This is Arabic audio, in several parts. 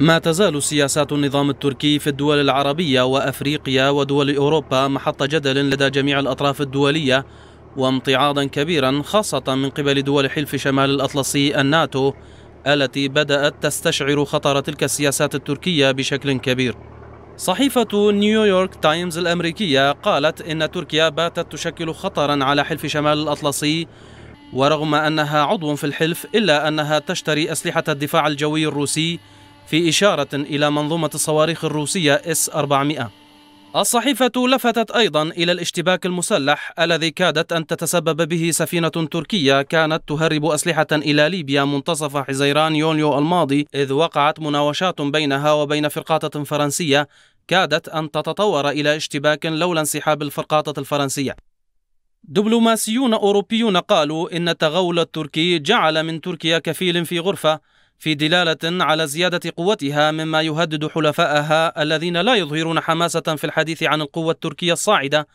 ما تزال سياسات النظام التركي في الدول العربية وأفريقيا ودول أوروبا محط جدل لدى جميع الأطراف الدولية وامتعاضا كبيرا خاصة من قبل دول حلف شمال الأطلسي الناتو التي بدأت تستشعر خطر تلك السياسات التركية بشكل كبير صحيفة نيويورك تايمز الأمريكية قالت إن تركيا باتت تشكل خطرا على حلف شمال الأطلسي ورغم أنها عضو في الحلف إلا أنها تشتري أسلحة الدفاع الجوي الروسي في إشارة إلى منظومة الصواريخ الروسية S-400 الصحيفة لفتت أيضا إلى الاشتباك المسلح الذي كادت أن تتسبب به سفينة تركية كانت تهرب أسلحة إلى ليبيا منتصف حزيران يونيو الماضي إذ وقعت مناوشات بينها وبين فرقاطة فرنسية كادت أن تتطور إلى اشتباك لولا انسحاب الفرقاطة الفرنسية دبلوماسيون أوروبيون قالوا إن التغول التركي جعل من تركيا كفيل في غرفة في دلالة على زيادة قوتها مما يهدد حلفائها الذين لا يظهرون حماسة في الحديث عن القوة التركية الصاعدة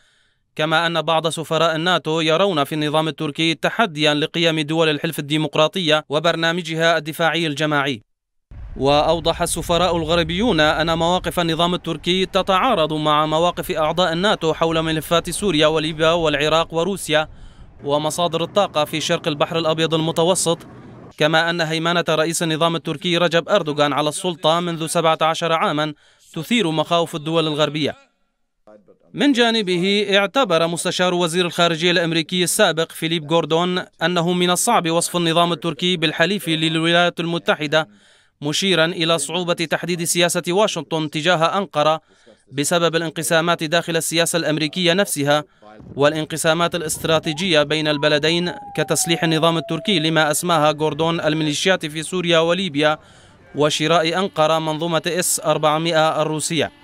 كما أن بعض سفراء الناتو يرون في النظام التركي تحديا لقيم دول الحلف الديمقراطية وبرنامجها الدفاعي الجماعي وأوضح السفراء الغربيون أن مواقف النظام التركي تتعارض مع مواقف أعضاء الناتو حول ملفات سوريا وليبيا والعراق وروسيا ومصادر الطاقة في شرق البحر الأبيض المتوسط كما أن هيمنة رئيس النظام التركي رجب أردوغان على السلطة منذ 17 عاما تثير مخاوف الدول الغربية من جانبه اعتبر مستشار وزير الخارجية الأمريكي السابق فيليب جوردون أنه من الصعب وصف النظام التركي بالحليف للولايات المتحدة مشيرا إلى صعوبة تحديد سياسة واشنطن تجاه أنقرة بسبب الانقسامات داخل السياسة الأمريكية نفسها والانقسامات الاستراتيجية بين البلدين كتسليح النظام التركي لما أسماها غوردون الميليشيات في سوريا وليبيا وشراء أنقرة منظومة إس 400 الروسية